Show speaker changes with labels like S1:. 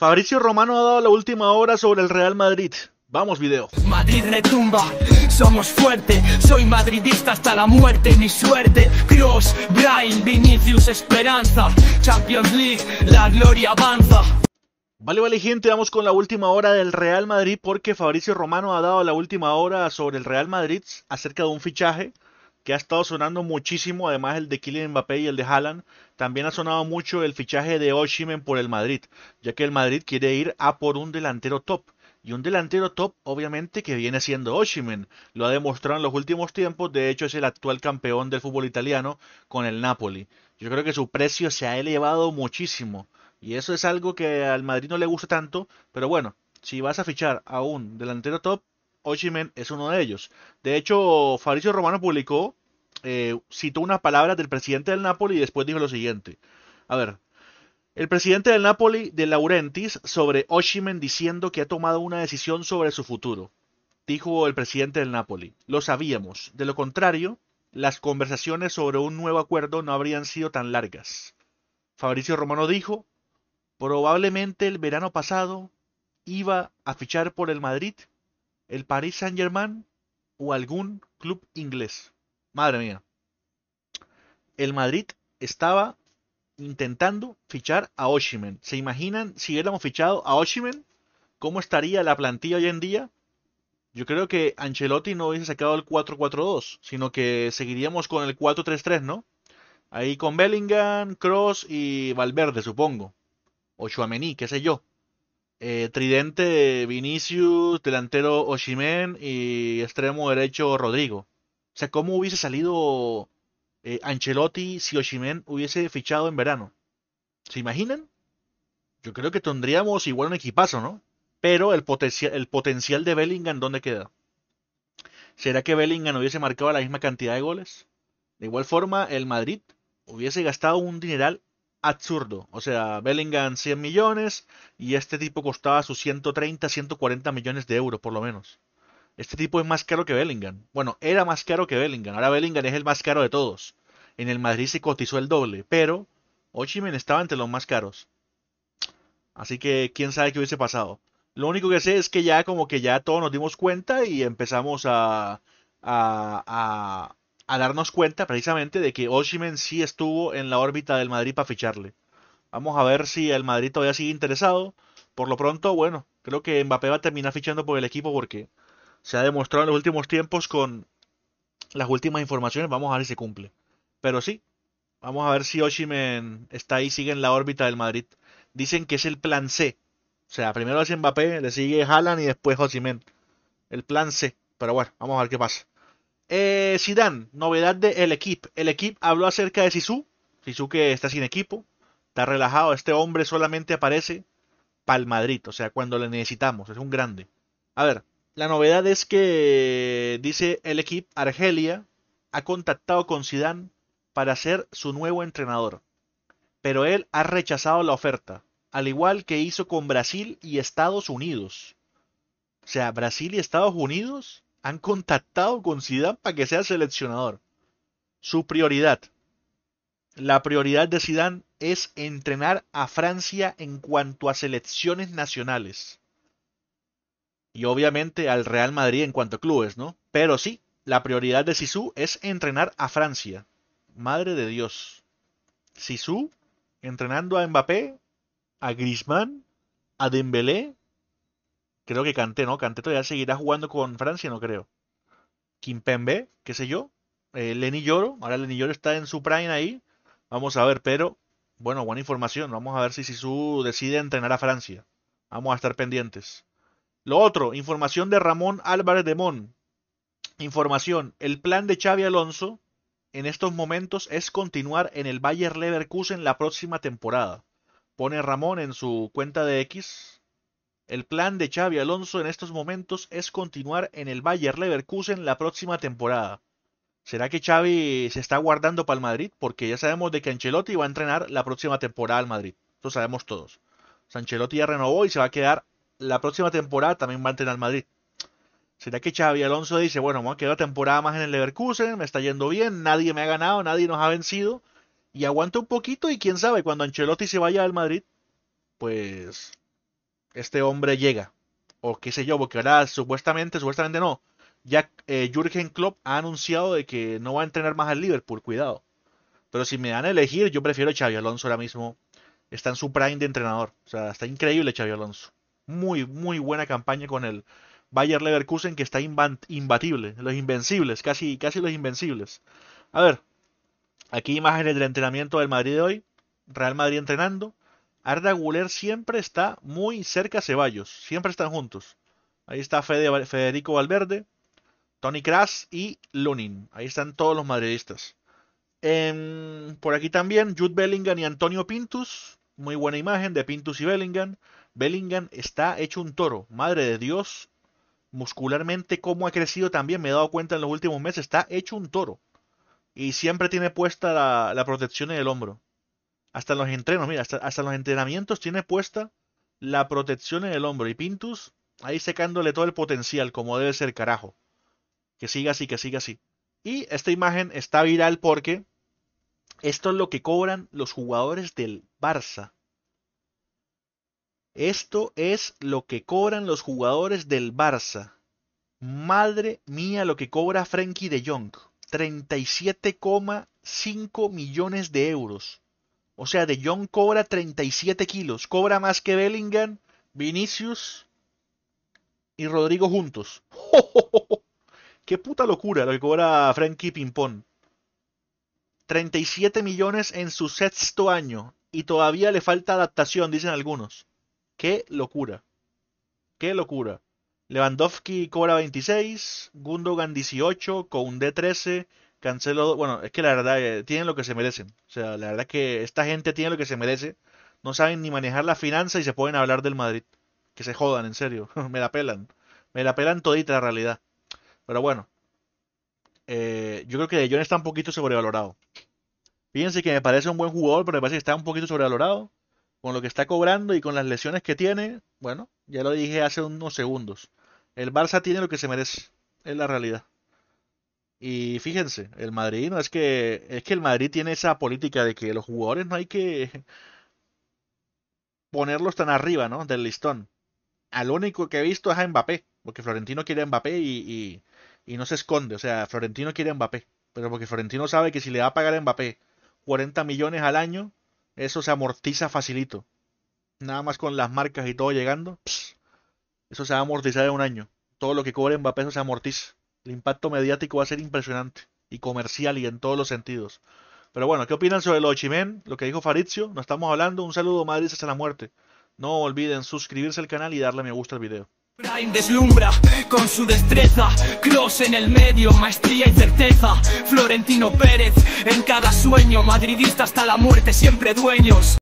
S1: Fabricio Romano ha dado la última hora sobre el Real Madrid. Vamos video. Madrid somos fuerte, soy madridista hasta la muerte, suerte. Cross, Vinicius, Esperanza, Champions League, la gloria avanza. Vale, vale gente, vamos con la última hora del Real Madrid porque Fabricio Romano ha dado la última hora sobre el Real Madrid acerca de un fichaje que ha estado sonando muchísimo, además el de Kylian Mbappé y el de Haaland, también ha sonado mucho el fichaje de Oshimen por el Madrid, ya que el Madrid quiere ir a por un delantero top. Y un delantero top, obviamente, que viene siendo Oshimen. Lo ha demostrado en los últimos tiempos. De hecho, es el actual campeón del fútbol italiano con el Napoli. Yo creo que su precio se ha elevado muchísimo. Y eso es algo que al Madrid no le gusta tanto. Pero bueno, si vas a fichar a un delantero top, Oshimen es uno de ellos. De hecho, Fabricio Romano publicó, eh, citó unas palabras del presidente del Napoli y después dijo lo siguiente. A ver, el presidente del Napoli, de Laurentis, sobre Oshimen diciendo que ha tomado una decisión sobre su futuro. Dijo el presidente del Napoli. Lo sabíamos. De lo contrario, las conversaciones sobre un nuevo acuerdo no habrían sido tan largas. Fabricio Romano dijo, probablemente el verano pasado iba a fichar por el Madrid el Paris Saint-Germain o algún club inglés. Madre mía. El Madrid estaba intentando fichar a Oshimen. ¿Se imaginan si hubiéramos fichado a Oshimen? ¿Cómo estaría la plantilla hoy en día? Yo creo que Ancelotti no hubiese sacado el 4-4-2, sino que seguiríamos con el 4-3-3, ¿no? Ahí con Bellingham, Cross y Valverde, supongo. O qué sé yo. Eh, tridente Vinicius, delantero Oshimen y extremo derecho Rodrigo. O sea, ¿cómo hubiese salido eh, Ancelotti si Oshimen hubiese fichado en verano? ¿Se imaginan? Yo creo que tendríamos igual un equipazo, ¿no? Pero el, el potencial de Bellingham, ¿dónde queda? ¿Será que Bellingham hubiese marcado la misma cantidad de goles? De igual forma, el Madrid hubiese gastado un dineral absurdo. O sea, Bellingham 100 millones y este tipo costaba sus 130, 140 millones de euros por lo menos. Este tipo es más caro que Bellingham. Bueno, era más caro que Bellingham. Ahora Bellingham es el más caro de todos. En el Madrid se cotizó el doble, pero Ochimen estaba entre los más caros. Así que quién sabe qué hubiese pasado. Lo único que sé es que ya como que ya todos nos dimos cuenta y empezamos a, a, a, a darnos cuenta precisamente de que Oshimen sí estuvo en la órbita del Madrid para ficharle. Vamos a ver si el Madrid todavía sigue interesado. Por lo pronto, bueno, creo que Mbappé va a terminar fichando por el equipo porque se ha demostrado en los últimos tiempos con las últimas informaciones. Vamos a ver si se cumple. Pero sí, vamos a ver si Oshimen está ahí, sigue en la órbita del Madrid. Dicen que es el plan C. O sea, primero hace Mbappé, le sigue Haaland y después Oshimen. El plan C. Pero bueno, vamos a ver qué pasa. Eh, Zidane, novedad de El Equipo. El Equipo habló acerca de Sisu. Sisu que está sin equipo, está relajado. Este hombre solamente aparece para el Madrid, o sea, cuando le necesitamos. Es un grande. A ver, la novedad es que dice El Equipo, Argelia ha contactado con Zidane para ser su nuevo entrenador. Pero él ha rechazado la oferta, al igual que hizo con Brasil y Estados Unidos. O sea, Brasil y Estados Unidos han contactado con Zidane para que sea seleccionador. Su prioridad. La prioridad de Zidane es entrenar a Francia en cuanto a selecciones nacionales. Y obviamente al Real Madrid en cuanto a clubes, ¿no? Pero sí, la prioridad de sisú es entrenar a Francia. Madre de Dios. sisú entrenando a Mbappé, a Griezmann, a Dembélé, Creo que Canté, ¿no? Canté todavía seguirá jugando con Francia, no creo. Kimpembe, qué sé yo. Eh, Lenny Lloro, ahora Lenny Lloro está en su prime ahí. Vamos a ver, pero bueno, buena información. Vamos a ver si Sisu decide entrenar a Francia. Vamos a estar pendientes. Lo otro, información de Ramón Álvarez de Mon. Información, el plan de Xavi Alonso en estos momentos es continuar en el Bayer Leverkusen la próxima temporada. Pone Ramón en su cuenta de X el plan de Xavi Alonso en estos momentos es continuar en el Bayer Leverkusen la próxima temporada. ¿Será que Xavi se está guardando para el Madrid? Porque ya sabemos de que Ancelotti va a entrenar la próxima temporada al Madrid. Eso sabemos todos. Ancelotti ya renovó y se va a quedar la próxima temporada también va a entrenar al Madrid. ¿Será que Xavi Alonso dice, bueno, vamos a quedar temporada más en el Leverkusen, me está yendo bien, nadie me ha ganado, nadie nos ha vencido? Y aguanta un poquito y quién sabe, cuando Ancelotti se vaya al Madrid, pues este hombre llega. O qué sé yo, porque ahora supuestamente, supuestamente no. Ya eh, Jürgen Klopp ha anunciado de que no va a entrenar más al Liverpool, cuidado. Pero si me dan a elegir, yo prefiero a Xavi Alonso ahora mismo. Está en su prime de entrenador. O sea, está increíble Xavi Alonso. Muy, muy buena campaña con el Bayer Leverkusen que está imbatible. Los invencibles, casi, casi los invencibles. A ver, aquí imágenes del entrenamiento del Madrid de hoy. Real Madrid entrenando. Arda Guler siempre está muy cerca a Ceballos, siempre están juntos. Ahí está Federico Valverde, Tony Kras y Lunin. Ahí están todos los madridistas. Em, por aquí también Jude Bellingham y Antonio Pintus. Muy buena imagen de Pintus y Bellingham. Bellingham está hecho un toro. Madre de Dios. Muscularmente, cómo ha crecido también. Me he dado cuenta en los últimos meses. Está hecho un toro. Y siempre tiene puesta la protección en el hombro. Hasta los entrenos, mira, hasta, los entrenamientos tiene puesta la protección en el hombro. Y Pintus ahí secándole todo el potencial, como debe ser, carajo. Que siga así, que siga así. Y esta imagen está viral porque esto es lo que cobran los jugadores del Barça. Esto es lo que cobran los jugadores del Barça. Madre mía, lo que cobra Frankie de Jong. 37,5 millones de euros. O sea, De Jong cobra 37 kilos. Cobra más que Bellingham, Vinicius y Rodrigo juntos. ¡Oh, qué puta locura lo que cobra Frankie Pimpón! 37 millones en su sexto año. Y todavía le falta adaptación, dicen algunos. ¡Qué locura! ¡Qué locura! Lewandowski cobra 26, Gundogan 18, Koundé 13, Cancelo, bueno, es que la verdad, eh, tienen lo que se merecen. O sea, la verdad es que esta gente tiene lo que se merece. No saben ni manejar la finanza y se pueden hablar del Madrid. Que se jodan, en serio. Me la pelan. Me la pelan todita la realidad. Pero bueno. Eh, yo creo que De Jong está un poquito sobrevalorado. Fíjense que me parece un buen jugador, pero me parece que está un poquito sobrevalorado. Con lo que está cobrando y con las lesiones que tiene. Bueno, ya lo dije hace unos segundos. El Barça tiene lo que se merece. Es la realidad. Y fíjense, el Madrid no es que es que el Madrid tiene esa política de que los jugadores no hay que ponerlos tan arriba, ¿no? Del listón. Al único que he visto es a Mbappé, porque Florentino quiere a Mbappé y, no se esconde, o sea, Florentino quiere a Mbappé, pero porque Florentino sabe que si le va a pagar a Mbappé 40 millones al año, eso se amortiza facilito. Nada más con las marcas y todo llegando, eso se va a amortizar en un año. Todo lo que cobra Mbappé eso se amortiza. El impacto mediático va a ser impresionante y comercial y en todos los sentidos. Pero bueno, ¿qué opinan sobre lo Chimen? Lo que dijo Farizio, no estamos hablando. Un saludo, Madrid hasta la muerte. No olviden suscribirse al canal y darle me gusta al video. deslumbra con su destreza, en el medio, maestría y certeza. Florentino Pérez en cada sueño, madridista hasta la muerte, siempre dueños.